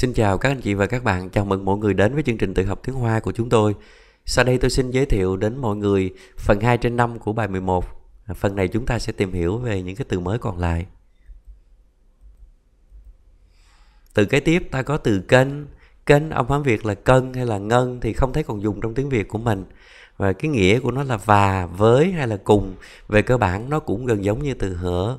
Xin chào các anh chị và các bạn, chào mừng mọi người đến với chương trình tự học tiếng Hoa của chúng tôi. Sau đây tôi xin giới thiệu đến mọi người phần 2 trên 5 của bài 11. À, phần này chúng ta sẽ tìm hiểu về những cái từ mới còn lại. Từ kế tiếp ta có từ kênh. Kênh ông Hán Việt là cân hay là ngân thì không thấy còn dùng trong tiếng Việt của mình. Và cái nghĩa của nó là và, với hay là cùng. Về cơ bản nó cũng gần giống như từ hở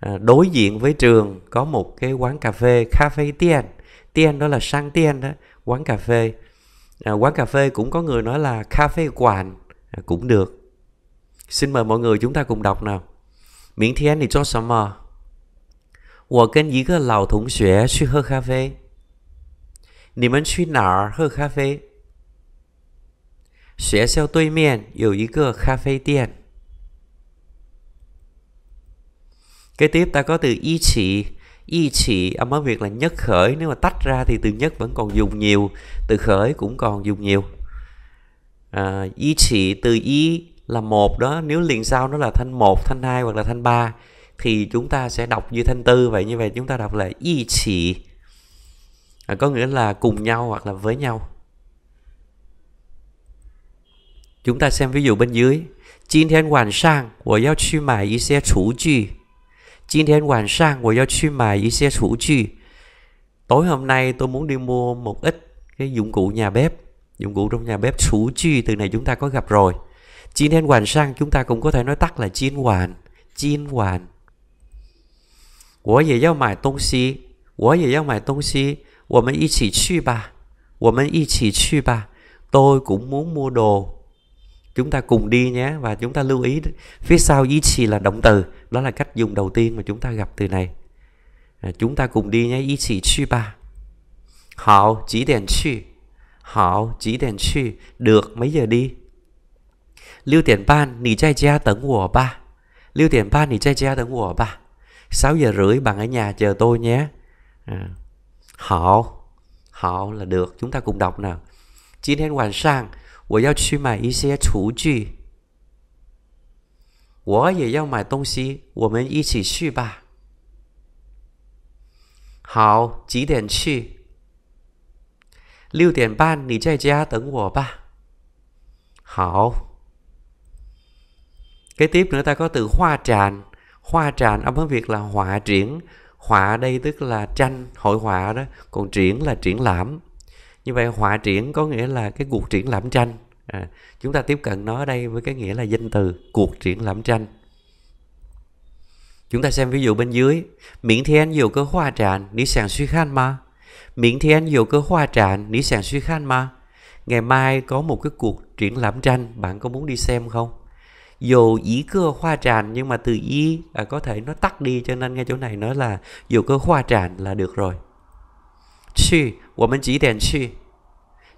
À, đối diện với trường có một cái quán cà phê cà phê tiền tiền đó là sang tiền đó quán cà phê à, quán cà phê cũng có người nói là cà phê quản à, cũng được xin mời mọi người chúng ta cùng đọc nào miễn thiên thì cho sao mà 我跟一个老同学去喝咖啡。你们去哪儿喝咖啡？学校对面有一个咖啡店。kế tiếp ta có từ y chỉ y chỉ âm báo việt là nhất khởi nếu mà tách ra thì từ nhất vẫn còn dùng nhiều từ khởi cũng còn dùng nhiều à, y chỉ từ y là một đó nếu liền sau nó là thanh một thanh hai hoặc là thanh ba thì chúng ta sẽ đọc như thanh tư vậy như vậy chúng ta đọc là y chỉ à, có nghĩa là cùng nhau hoặc là với nhau chúng ta xem ví dụ bên dưới Jin 今天晚上我要去买一些厨具。Tối hôm nay tôi muốn đi mua một ít cái dụng cụ nhà bếp, dụng cụ trong nhà bếp chủ chi từ này chúng ta có gặp rồi. Chín thiên hoàn sang chúng ta cũng có thể nói tắt là chín hoàn, chín hoàn. Tôi cũng muốn mua đồ xí, tôi cũng muốn mua đồ xí, tôi cũng muốn mua đồ chúng ta cùng đi nhé và chúng ta lưu ý phía sau chỉ là động từ đó là cách dùng đầu tiên mà chúng ta gặp từ này à, chúng ta cùng đi nhé chỉ chi ba hảo chỉ đèn chi hảo chỉ đèn chi được mấy giờ đi lưu tiền ban nỉ chai cha tấn của ba lưu tiền ban nỉ chai cha tấn của ba 6 giờ rưỡi bạn ở nhà chờ tôi nhé à, hảo hảo là được chúng ta cùng đọc nào Jin hen hoàn sang 我要去买一些厨具。我也要买东西，我们一起去吧。好，几点去？六点半，你在家等我吧。好。Kế tiếp nữa ta có từ hoa tràn. Hoa tràn âm Việt là họa triển. Họa đây tức là tranh, hội họa đó. Còn triển là triển lãm như vậy họa triển có nghĩa là cái cuộc triển lãm tranh à, chúng ta tiếp cận nó ở đây với cái nghĩa là danh từ cuộc triển lãm tranh chúng ta xem ví dụ bên dưới miễn thì anh nhiều cơ hoa tràn ní sản suy khan mà miễn thì anh nhiều cơ hoa tràn ní sản suy khan mà ngày mai có một cái cuộc triển lãm tranh bạn có muốn đi xem không dù ý cơ hoa tràn nhưng mà từ y à, có thể nó tắt đi cho nên ngay chỗ này nói là dù cơ hoa tràn là được rồi chi, 我们几点去?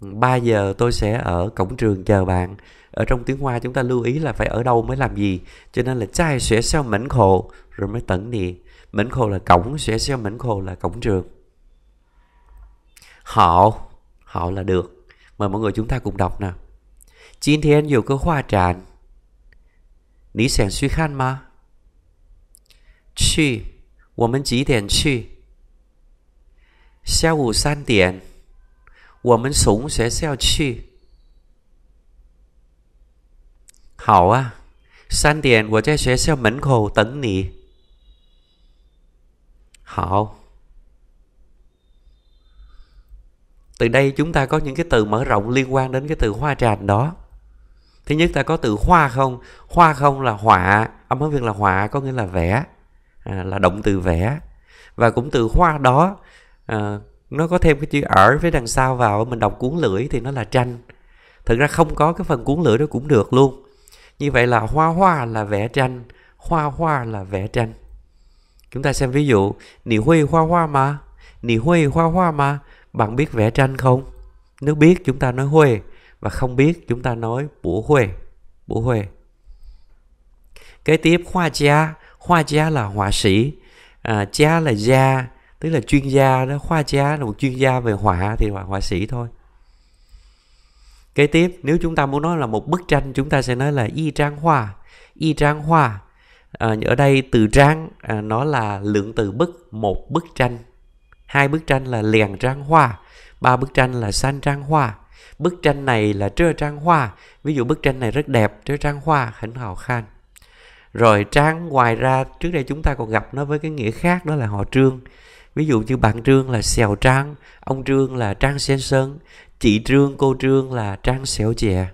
3 giờ tôi sẽ ở cổng trường chờ bạn ở trong tiếng Hoa chúng ta lưu ý là phải ở đâu mới làm gì cho nên là trai sẽ sao mảnh khổ rồi mới tận nì Mảnh khổ là cổng sẽ sao mảnh khổ là cổng trường họ họ là được mời mọi người chúng ta cùng đọc nào Chín thiên nhiều cơ hoa tràn Ní sẻn suy khan mà Chì, 我们几点去？下午三点。我们从学校去。好啊，三点我在学校门口等你。Họ đây chúng ta có những cái từ mở rộng liên quan đến cái từ hoa tràn đó Thứ nhất ta có từ hoa không Hoa không là họa Âm hướng Việt là họa có nghĩa là vẽ à, Là động từ vẽ Và cũng từ hoa đó à, nó có thêm cái chữ ở phía đằng sau vào mình đọc cuốn lưỡi thì nó là tranh thực ra không có cái phần cuốn lưỡi đó cũng được luôn như vậy là hoa hoa là vẽ tranh hoa hoa là vẽ tranh chúng ta xem ví dụ nì huy hoa hoa mà nì huy hoa hoa mà bạn biết vẽ tranh không nếu biết chúng ta nói huê và không biết chúng ta nói bổ huê bổ huê kế tiếp hoa cha hoa cha là họa sĩ à, cha là gia tức là chuyên gia đó khoa gia là một chuyên gia về họa thì họa họa sĩ thôi kế tiếp nếu chúng ta muốn nói là một bức tranh chúng ta sẽ nói là y trang hoa y trang hoa à, ở đây từ trang à, nó là lượng từ bức một bức tranh hai bức tranh là liền trang hoa ba bức tranh là san trang hoa bức tranh này là trơ trang hoa ví dụ bức tranh này rất đẹp trơ trang hoa khánh hào khan rồi trang ngoài ra trước đây chúng ta còn gặp nó với cái nghĩa khác đó là họ trương ví dụ như bạn trương là xèo trang ông trương là trang sen sơn chị trương cô trương là trang xẻo chè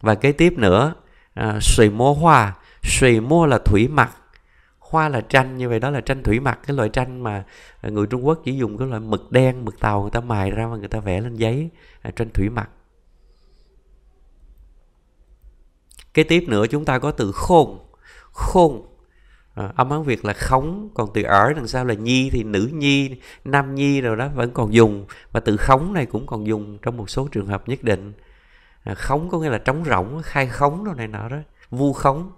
và kế tiếp nữa à, sùy mô hoa sùy mô là thủy mặt hoa là tranh như vậy đó là tranh thủy mặt cái loại tranh mà người trung quốc chỉ dùng cái loại mực đen mực tàu người ta mài ra mà người ta vẽ lên giấy à, tranh thủy mặt kế tiếp nữa chúng ta có từ khôn khôn à, âm hán việt là khống còn từ ở đằng sau là nhi thì nữ nhi nam nhi rồi đó vẫn còn dùng và từ khống này cũng còn dùng trong một số trường hợp nhất định à, khống có nghĩa là trống rỗng khai khống đồ này nọ đó vu khống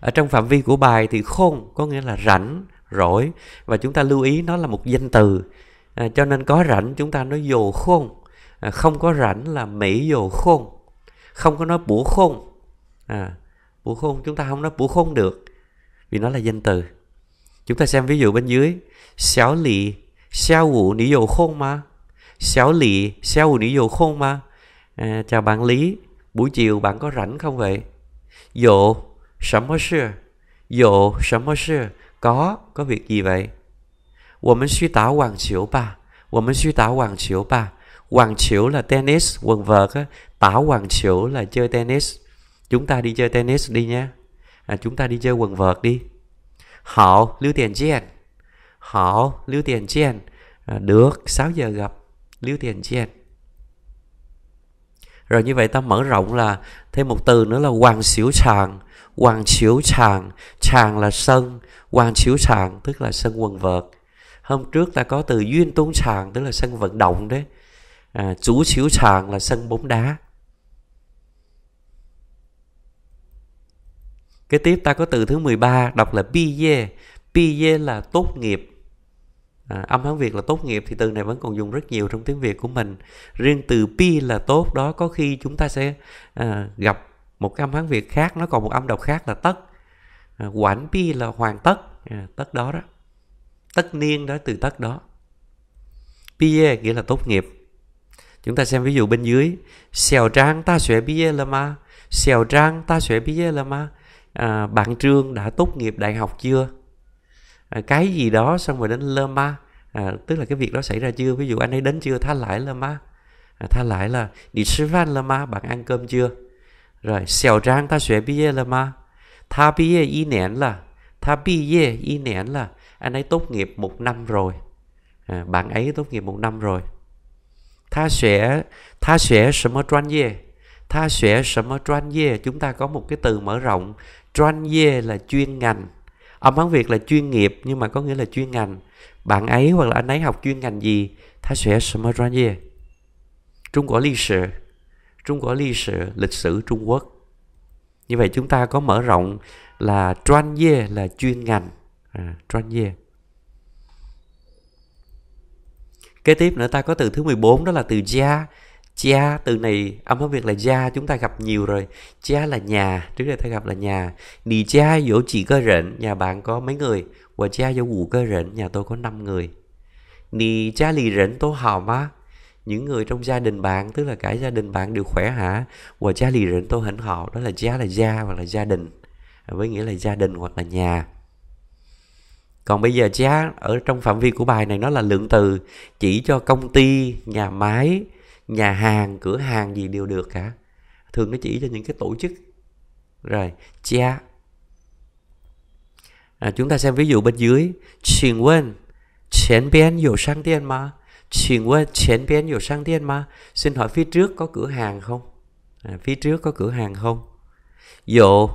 ở trong phạm vi của bài thì khôn có nghĩa là rảnh rỗi và chúng ta lưu ý nó là một danh từ à, cho nên có rảnh chúng ta nói dồ khôn à, không có rảnh là mỹ dồ khôn không có nói bủa khôn à, bủa khôn chúng ta không nói bủa khôn được vì nó là danh từ chúng ta xem ví dụ bên dưới xéo lì xéo vũ lý dụ không mà xéo lì xéo vũ lý dụ không mà à, chào bạn lý buổi chiều bạn có rảnh không vậy dụ sắm mơ sư dụ sắm có có việc gì vậy Tôi mình suy tả hoàng chiếu ba Tôi mình suy tả hoàng chiếu ba Hoàng chiếu là tennis, quần vợt á. Tả hoàng chiếu là chơi tennis Chúng ta đi chơi tennis đi nhé à, chúng ta đi chơi quần vợt đi họ lưu tiền chiên họ lưu tiền chiên à, được 6 giờ gặp lưu tiền chiên rồi như vậy ta mở rộng là thêm một từ nữa là hoàng xỉu tràng hoàng xỉu tràng tràng là sân hoàng xỉu tràng tức là sân quần vợt hôm trước ta có từ duyên tôn tràng tức là sân vận động đấy à, chủ xỉu tràng là sân bóng đá Kế tiếp ta có từ thứ 13 đọc là biye. Biye là tốt nghiệp. À, âm Hán Việt là tốt nghiệp thì từ này vẫn còn dùng rất nhiều trong tiếng Việt của mình. Riêng từ pi là tốt đó có khi chúng ta sẽ à, gặp một cái âm Hán Việt khác nó còn một âm đọc khác là tất. À, quản pi là hoàn tất, à, tất đó đó. Tất niên đó từ tất đó. Biye nghĩa là tốt nghiệp. Chúng ta xem ví dụ bên dưới. Xèo trang ta sẽ biye là mà. Xèo trang ta sẽ biye là mà à, bạn trương đã tốt nghiệp đại học chưa à, cái gì đó xong rồi đến lơ ma à, tức là cái việc đó xảy ra chưa ví dụ anh ấy đến chưa tha lại lơ ma à, tha lại là đi sư van lơ ma bạn ăn cơm chưa rồi xèo trang ta sẽ bia lơ ma tha bia y nén là tha bia y nén là anh ấy tốt nghiệp một năm rồi à, bạn ấy tốt nghiệp một năm rồi tha sẽ tha sẽ tha sẽ sở chúng ta có một cái từ mở rộng 专业 là chuyên ngành âm hán việt là chuyên nghiệp nhưng mà có nghĩa là chuyên ngành bạn ấy hoặc là anh ấy học chuyên ngành gì tha sẽ sở trung quốc lịch sử trung quốc lịch sử lịch sử trung quốc như vậy chúng ta có mở rộng là chuyên ye là chuyên ngành à, chuyên ye kế tiếp nữa ta có từ thứ 14 đó là từ gia Cha từ này âm hưởng Việt là gia chúng ta gặp nhiều rồi. Cha là nhà, trước đây ta gặp là nhà. Nì cha dỗ chị cơ rện, nhà bạn có mấy người? Và cha dỗ ngủ cơ rện, nhà tôi có 5 người. Nì cha lì rện tôi hào má. Những người trong gia đình bạn, tức là cả gia đình bạn đều khỏe hả? Và cha lì rện tôi hạnh họ, đó là cha là gia hoặc là gia đình. Với nghĩa là gia đình hoặc là nhà. Còn bây giờ cha ở trong phạm vi của bài này nó là lượng từ chỉ cho công ty, nhà máy, nhà hàng cửa hàng gì đều được cả thường nó chỉ cho những cái tổ chức rồi cha à, chúng ta xem ví dụ bên dưới xin quên chén bên nhiều sang tiền mà xin quên chén bên nhiều sang tiền mà xin hỏi phía trước có cửa hàng không à, phía trước có cửa hàng không dụ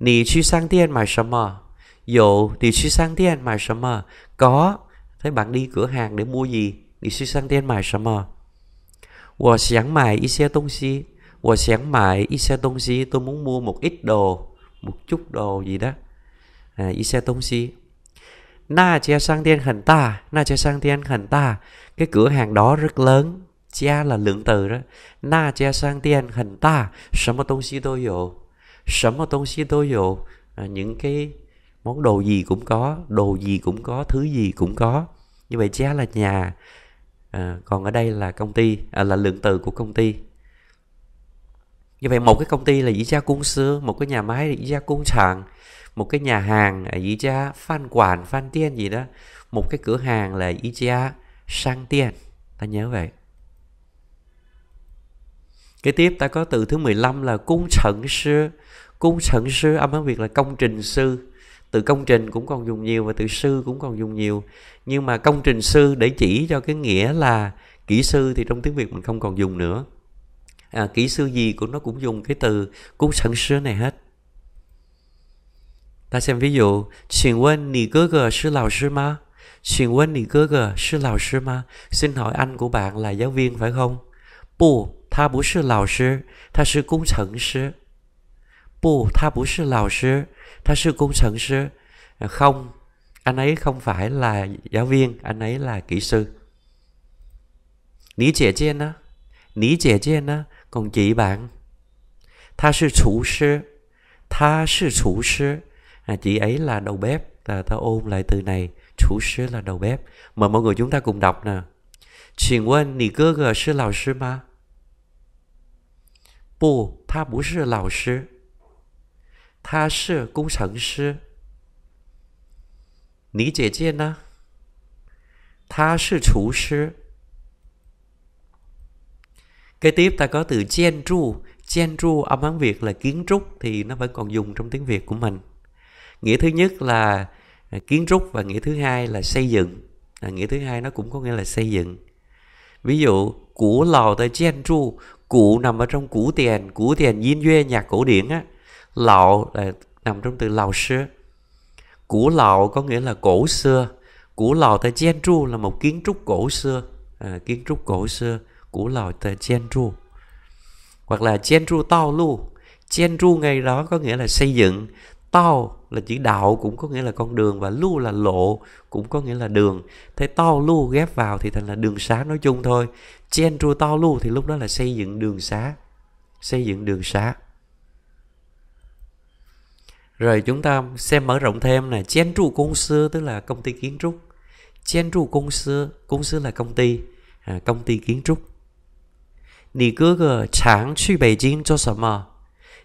nì suy sang tiền mà sao mà dụ thì suy sang tiền mà sao mà có thấy bạn đi cửa hàng để mua gì đi suy sang tiền mà sao mà 我想买一些东西，我想买一些东西，tôi muốn mua một ít đồ, một chút đồ gì đó. À, ít xe 东西. Na chia sang tiên hẳn ta, na chia sang tiên hẳn ta. Cái cửa hàng đó rất lớn. Chia là lượng từ đó. Na chia sang tiên hẳn ta, sớm tông xí tôi dụ. Sớm tông xí tôi dụ. những cái món đồ gì cũng có, đồ gì cũng có, thứ gì cũng có. Như vậy chia là nhà, à, còn ở đây là công ty à, là lượng từ của công ty như vậy một cái công ty là dĩ gia cung sư một cái nhà máy là dĩ gia cung chẳng một cái nhà hàng là dĩ gia phan quản phan tiên gì đó một cái cửa hàng là dĩ gia sang tiên ta nhớ vậy Kế tiếp ta có từ thứ 15 là cung trận sư Cung trận sư âm hán Việt là công trình sư từ công trình cũng còn dùng nhiều và từ sư cũng còn dùng nhiều nhưng mà công trình sư để chỉ cho cái nghĩa là kỹ sư thì trong tiếng việt mình không còn dùng nữa à, kỹ sư gì cũng nó cũng dùng cái từ cũng sẵn sư này hết ta xem ví dụ xin quên nì cơ gờ sư lão sư ma xin quên nì cơ gờ sư lão sư ma xin hỏi anh của bạn là giáo viên phải không bù tha bù sư lão sư tha sư cũng sẵn sứa 不，他不是老师，他是工程 sư. À, không, anh ấy không phải là giáo viên, anh ấy là kỹ sư. Ní trẻ trên á, ní trẻ trên á, còn chị bạn. Tha sư chủ sư, tha sư chủ sư. À, chị ấy là đầu bếp, là ta ôn lại từ này. Chủ sư là đầu bếp. Mời mọi người chúng ta cùng đọc nè. Xin quên, nì cơ gờ sư lão sư mà? Bù, tha bú sư lão sư. 他是工程师。你姐姐呢？她是厨师。Kế tiếp ta có từ chen chu. Chen chu âm Hán Việt là kiến trúc thì nó vẫn còn dùng trong tiếng Việt của mình. Nghĩa thứ nhất là à, kiến trúc và nghĩa thứ hai là xây dựng. À, nghĩa thứ hai nó cũng có nghĩa là xây dựng. Ví dụ, của lò tới chen chu, cụ nằm ở trong củ tiền, củ tiền yin yue nhạc cổ điển á lậu là nằm trong từ lậu sư cũ lậu có nghĩa là cổ xưa cũ lậu tại chen tru là một kiến trúc cổ xưa à, kiến trúc cổ xưa cũ lậu tại chen tru hoặc là chen tru tao lu chen tru ngày đó có nghĩa là xây dựng tao là chữ đạo cũng có nghĩa là con đường và lu là lộ cũng có nghĩa là đường thế tao lu ghép vào thì thành là đường xá nói chung thôi chen tru tao lu thì lúc đó là xây dựng đường xá xây dựng đường xá rồi chúng ta xem mở rộng thêm này. chén trụ công sư tức là công ty kiến trúc chén trụ công sư công sư là công ty à, công ty kiến trúc nì cơ cơ tráng 去北京做什么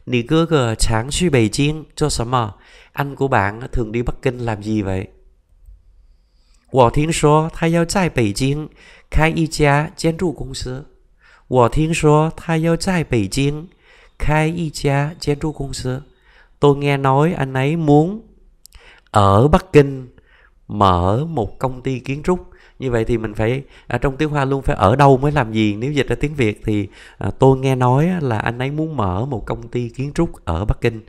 Nì cơ cơ tráng suy bày chiên cho sớm mờ Anh của bạn thường đi Bắc Kinh làm gì vậy? Wo thiên số thay yêu chạy Bắc Kinh Khai y gia kiến trụ công sư Wo thiên số thay yêu chạy Bắc Kinh Khai y gia kiến trụ công sư tôi nghe nói anh ấy muốn ở bắc kinh mở một công ty kiến trúc như vậy thì mình phải à, trong tiếng hoa luôn phải ở đâu mới làm gì nếu dịch ra tiếng việt thì à, tôi nghe nói là anh ấy muốn mở một công ty kiến trúc ở bắc kinh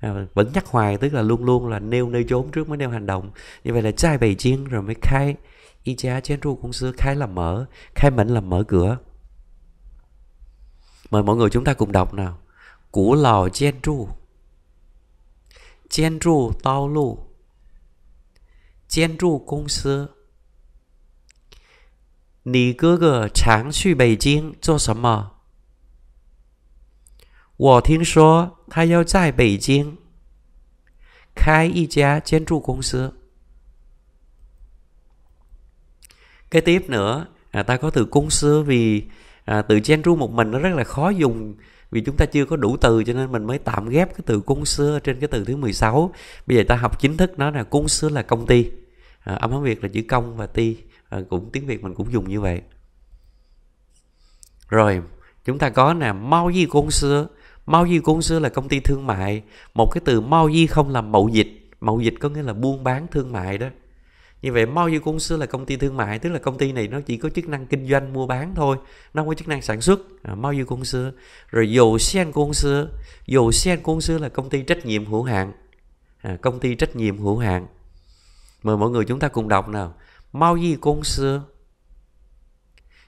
à, vẫn nhắc hoài tức là luôn luôn là nêu nơi chốn trước mới nêu hành động như vậy là trai bày chiên rồi mới khai y cha chén ru cũng xưa khai là mở khai mệnh là mở cửa mời mọi người chúng ta cùng đọc nào của lò chen tru 建筑道路，建筑公司。你哥哥常去北京做什么？我听说他要在北京开一家建筑公司。Kế tiếp nữa, à, ta có từ công sư vì à, từ mình nó rất là khó dùng vì chúng ta chưa có đủ từ cho nên mình mới tạm ghép cái từ cung xưa trên cái từ thứ 16 bây giờ ta học chính thức nó là cung xưa là công ty à, âm hán việt là chữ công và ti à, cũng tiếng việt mình cũng dùng như vậy rồi chúng ta có nè mau di cung xưa mau di cung xưa là công ty thương mại một cái từ mau di không làm mậu dịch mậu dịch có nghĩa là buôn bán thương mại đó như vậy bao nhiêu công sư là công ty thương mại tức là công ty này nó chỉ có chức năng kinh doanh mua bán thôi nó không có chức năng sản xuất à, bao nhiêu công sư rồi dầu sen công sư dầu sen công sư là công ty trách nhiệm hữu hạn à, công ty trách nhiệm hữu hạn mời mọi người chúng ta cùng đọc nào mao di công sư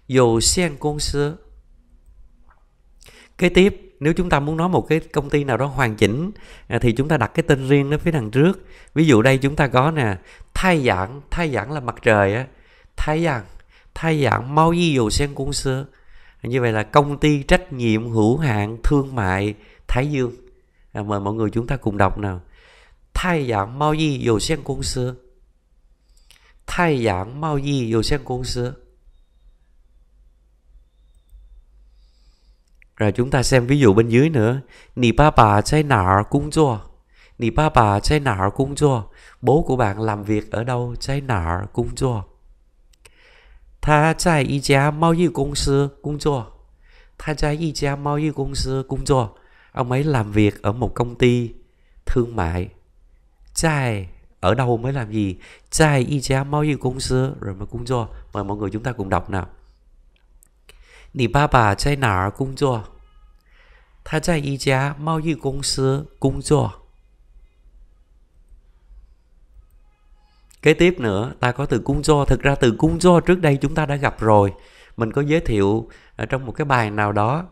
dầu sen công sư kế tiếp nếu chúng ta muốn nói một cái công ty nào đó hoàn chỉnh à, thì chúng ta đặt cái tên riêng nó phía đằng trước ví dụ đây chúng ta có nè thay giảng thay giảng là mặt trời á thay giảng thay giảng mau di dụ sen cung sơ như vậy là công ty trách nhiệm hữu hạn thương mại thái dương à, mời mọi người chúng ta cùng đọc nào thay giảng mau di dụ sen cung sơ thay giảng mau di dụ sen cung sơ Rồi chúng ta xem ví dụ bên dưới nữa. Nì ba bà chơi nợ cung chua. Nì ba bà chơi nợ cung chua. Bố của bạn làm việc ở đâu Chơi nợ cung chua. Tha trái y gia mao y công sư cung chua. Tha trái y gia mao y công sư cung chua. Ông ấy làm việc ở một công ty thương mại. Trái ở đâu mới làm gì? Trái y gia mao y công sư rồi mới cung chua. Mời mọi người chúng ta cùng đọc nào. 你爸爸在哪儿工作？他在一家贸易公司工作。Kế tiếp nữa, ta có từ cung do. Thực ra từ cung do trước đây chúng ta đã gặp rồi. Mình có giới thiệu ở à, trong một cái bài nào đó.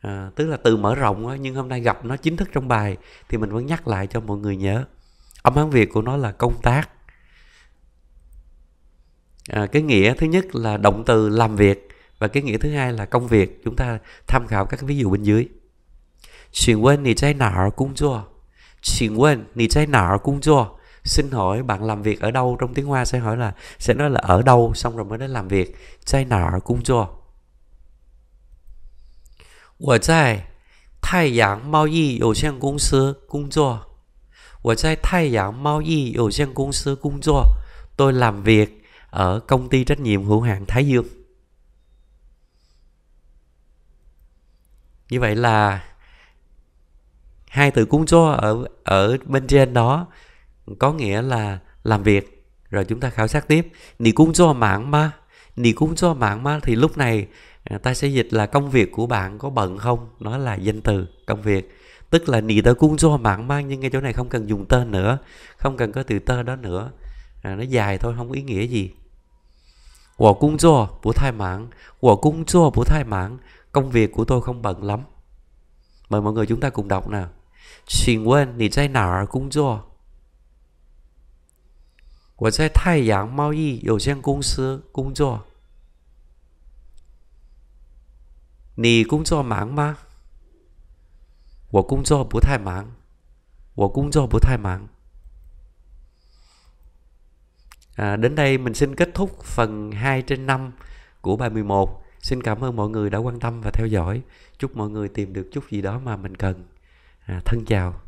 À, tức là từ mở rộng nhưng hôm nay gặp nó chính thức trong bài thì mình vẫn nhắc lại cho mọi người nhớ. Âm Hán Việt của nó là công tác. À, cái nghĩa thứ nhất là động từ làm việc và cái nghĩa thứ hai là công việc chúng ta tham khảo các ví dụ bên dưới xin quên nì trái nợ cung chua xin quên nì trái nợ cung chua xin hỏi bạn làm việc ở đâu trong tiếng hoa sẽ hỏi là sẽ nói là ở đâu xong rồi mới đến làm việc trái nợ cung chua tôi làm việc ở công ty trách nhiệm hữu hạn Thái Dương. như vậy là hai từ cuốn cho ở ở bên trên đó có nghĩa là làm việc rồi chúng ta khảo sát tiếp nì cuốn cho mạng mà nì cuốn cho mạng mà thì lúc này à, ta sẽ dịch là công việc của bạn có bận không nó là danh từ công việc tức là nì tơ cuốn cho mạng mang nhưng ngay chỗ này không cần dùng tơ nữa không cần có từ tơ đó nữa à, nó dài thôi không có ý nghĩa gì của công việc của tôi không bận lắm mời mọi người chúng ta cùng đọc nào xin quên nì dây nở cũng do 我在太阳贸易有限公司工作。你工作忙吗？我工作不太忙，我工作不太忙。À, đến đây mình xin kết thúc phần 2 trên 5 của bài 11 xin cảm ơn mọi người đã quan tâm và theo dõi chúc mọi người tìm được chút gì đó mà mình cần à, thân chào